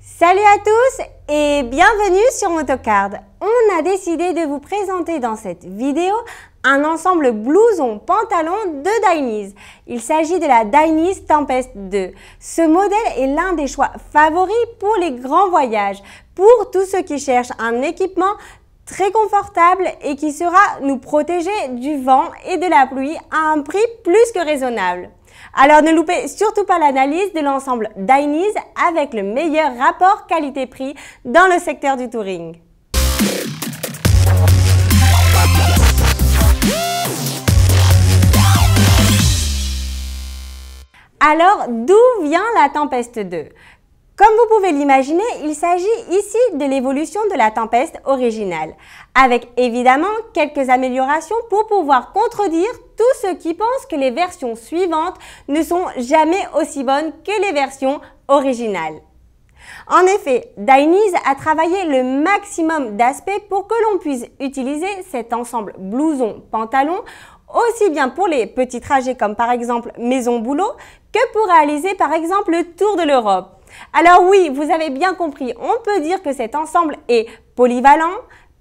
Salut à tous et bienvenue sur Motocard. On a décidé de vous présenter dans cette vidéo un ensemble blouson-pantalon de Dainese. Il s'agit de la Dainese Tempest 2. Ce modèle est l'un des choix favoris pour les grands voyages, pour tous ceux qui cherchent un équipement très confortable et qui sera nous protéger du vent et de la pluie à un prix plus que raisonnable. Alors ne loupez surtout pas l'analyse de l'ensemble d'Ainis avec le meilleur rapport qualité-prix dans le secteur du touring. Alors, d'où vient la Tempeste 2 comme vous pouvez l'imaginer, il s'agit ici de l'évolution de la tempête originale, avec évidemment quelques améliorations pour pouvoir contredire tous ceux qui pensent que les versions suivantes ne sont jamais aussi bonnes que les versions originales. En effet, Dainese a travaillé le maximum d'aspects pour que l'on puisse utiliser cet ensemble blouson-pantalon aussi bien pour les petits trajets comme par exemple maison-boulot que pour réaliser par exemple le tour de l'Europe. Alors oui, vous avez bien compris, on peut dire que cet ensemble est polyvalent,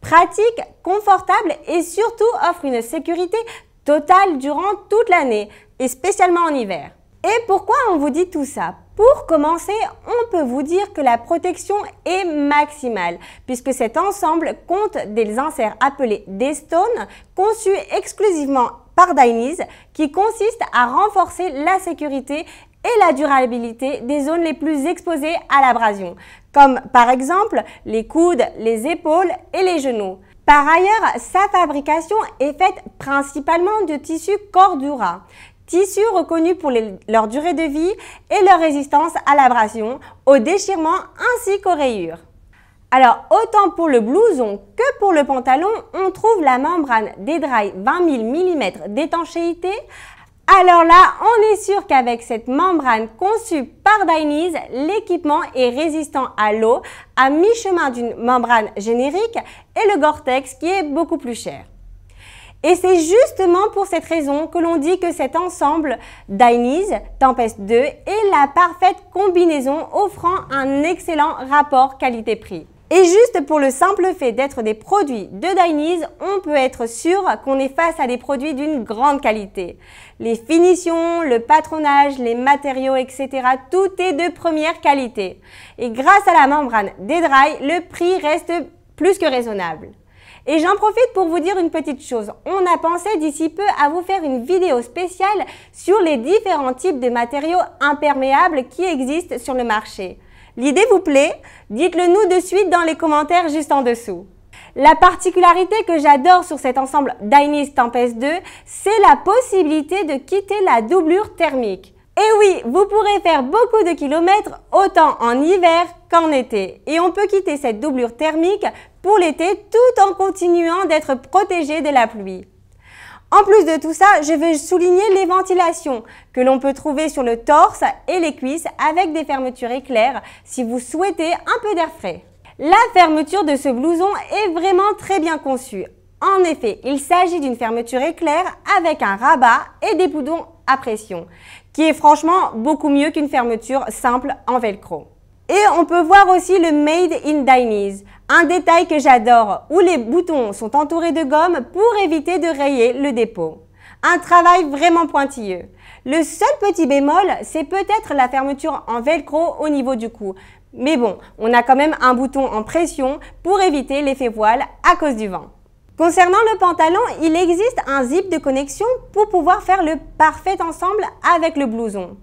pratique, confortable et surtout offre une sécurité totale durant toute l'année et spécialement en hiver. Et pourquoi on vous dit tout ça Pour commencer, on peut vous dire que la protection est maximale puisque cet ensemble compte des inserts appelés des stones conçus exclusivement par Dainese qui consistent à renforcer la sécurité et la durabilité des zones les plus exposées à l'abrasion, comme par exemple les coudes, les épaules et les genoux. Par ailleurs, sa fabrication est faite principalement de tissu Cordura, tissu reconnu pour leur durée de vie et leur résistance à l'abrasion, au déchirement ainsi qu'aux rayures. Alors, autant pour le blouson que pour le pantalon, on trouve la membrane des 20 000 mm d'étanchéité alors là, on est sûr qu'avec cette membrane conçue par Dainese, l'équipement est résistant à l'eau, à mi-chemin d'une membrane générique et le Gore-Tex qui est beaucoup plus cher. Et c'est justement pour cette raison que l'on dit que cet ensemble Dainese Tempest 2 est la parfaite combinaison offrant un excellent rapport qualité-prix. Et juste pour le simple fait d'être des produits de Dainese, on peut être sûr qu'on est face à des produits d'une grande qualité. Les finitions, le patronage, les matériaux, etc. Tout est de première qualité. Et grâce à la membrane des dry, le prix reste plus que raisonnable. Et j'en profite pour vous dire une petite chose. On a pensé d'ici peu à vous faire une vidéo spéciale sur les différents types de matériaux imperméables qui existent sur le marché. L'idée vous plaît Dites-le nous de suite dans les commentaires juste en dessous. La particularité que j'adore sur cet ensemble Dynis Tempest 2, c'est la possibilité de quitter la doublure thermique. Et eh oui, vous pourrez faire beaucoup de kilomètres autant en hiver qu'en été. Et on peut quitter cette doublure thermique pour l'été tout en continuant d'être protégé de la pluie. En plus de tout ça, je veux souligner les ventilations que l'on peut trouver sur le torse et les cuisses avec des fermetures éclair, si vous souhaitez un peu d'air frais. La fermeture de ce blouson est vraiment très bien conçue. En effet, il s'agit d'une fermeture éclair avec un rabat et des boudons à pression, qui est franchement beaucoup mieux qu'une fermeture simple en velcro. Et on peut voir aussi le Made in Dainese, un détail que j'adore, où les boutons sont entourés de gomme pour éviter de rayer le dépôt. Un travail vraiment pointilleux. Le seul petit bémol, c'est peut-être la fermeture en velcro au niveau du cou. Mais bon, on a quand même un bouton en pression pour éviter l'effet voile à cause du vent. Concernant le pantalon, il existe un zip de connexion pour pouvoir faire le parfait ensemble avec le blouson.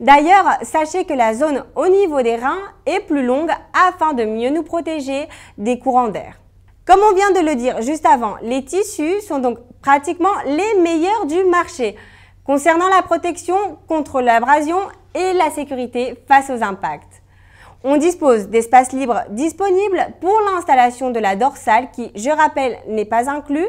D'ailleurs, sachez que la zone au niveau des reins est plus longue afin de mieux nous protéger des courants d'air. Comme on vient de le dire juste avant, les tissus sont donc pratiquement les meilleurs du marché concernant la protection contre l'abrasion et la sécurité face aux impacts. On dispose d'espaces libres disponibles pour l'installation de la dorsale qui, je rappelle, n'est pas inclus.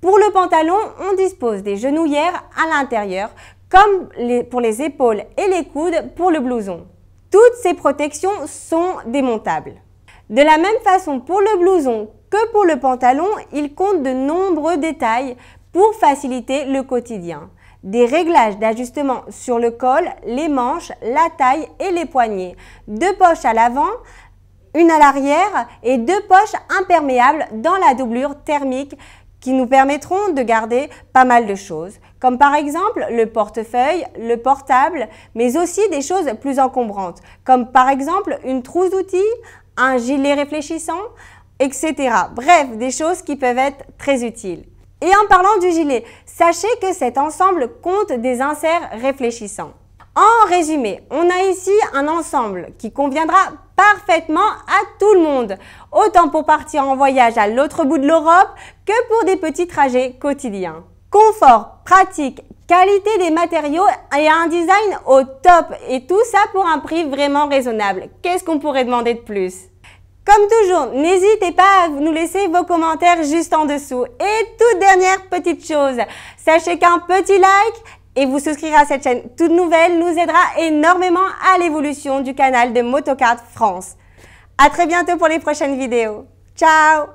Pour le pantalon, on dispose des genouillères à l'intérieur comme pour les épaules et les coudes pour le blouson. Toutes ces protections sont démontables. De la même façon pour le blouson que pour le pantalon, il compte de nombreux détails pour faciliter le quotidien. Des réglages d'ajustement sur le col, les manches, la taille et les poignets. Deux poches à l'avant, une à l'arrière et deux poches imperméables dans la doublure thermique nous permettront de garder pas mal de choses, comme par exemple le portefeuille, le portable, mais aussi des choses plus encombrantes, comme par exemple une trousse d'outils, un gilet réfléchissant, etc. Bref, des choses qui peuvent être très utiles. Et en parlant du gilet, sachez que cet ensemble compte des inserts réfléchissants. En résumé, on a ici un ensemble qui conviendra parfaitement à tout le monde. Autant pour partir en voyage à l'autre bout de l'Europe que pour des petits trajets quotidiens. Confort, pratique, qualité des matériaux et un design au top. Et tout ça pour un prix vraiment raisonnable. Qu'est-ce qu'on pourrait demander de plus comme toujours, n'hésitez pas à nous laisser vos commentaires juste en dessous. Et toute dernière petite chose, sachez qu'un petit like et vous souscrire à cette chaîne toute nouvelle nous aidera énormément à l'évolution du canal de Motocard France. À très bientôt pour les prochaines vidéos. Ciao